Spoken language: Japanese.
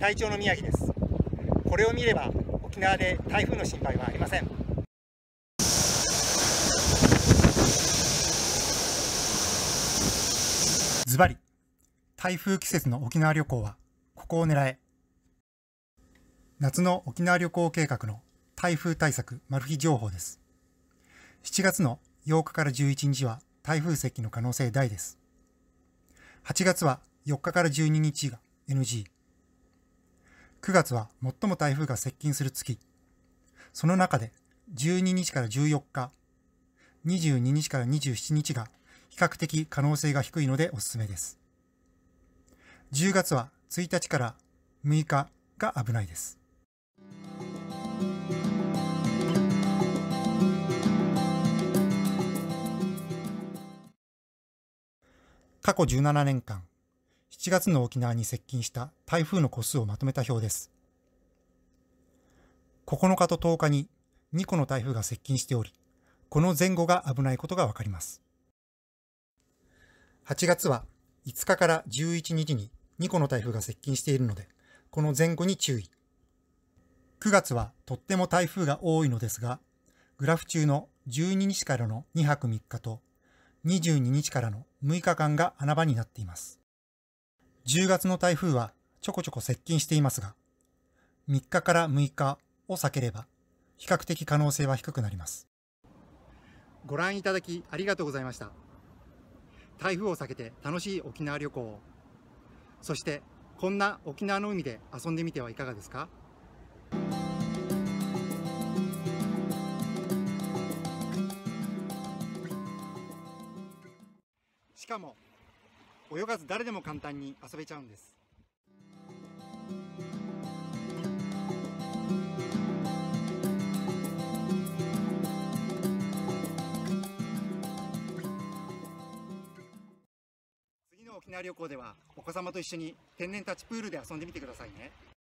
隊長の宮城ですこれを見れば沖縄で台風の心配はありませんズバリ台風季節の沖縄旅行はここを狙え夏の沖縄旅行計画の台風対策マル秘情報です7月の8日から11日は台風接近の可能性大です8月は4日から12日が NG 9月は最も台風が接近する月。その中で12日から14日、22日から27日が比較的可能性が低いのでおすすめです。10月は1日から6日が危ないです。過去17年間、7月の沖縄に接近した台風の個数をまとめた表です。9日と10日に2個の台風が接近しており、この前後が危ないことがわかります。8月は5日から11日に2個の台風が接近しているので、この前後に注意。9月はとっても台風が多いのですが、グラフ中の12日からの2泊3日と22日からの6日間が穴場になっています。10月の台風はちょこちょこ接近していますが、3日から6日を避ければ、比較的可能性は低くなります。ご覧いただきありがとうございました。台風を避けて楽しい沖縄旅行を、そしてこんな沖縄の海で遊んでみてはいかがですかしかも泳がず誰でも簡単に遊べちゃうんです次の沖縄旅行ではお子様と一緒に天然タッチプールで遊んでみてくださいね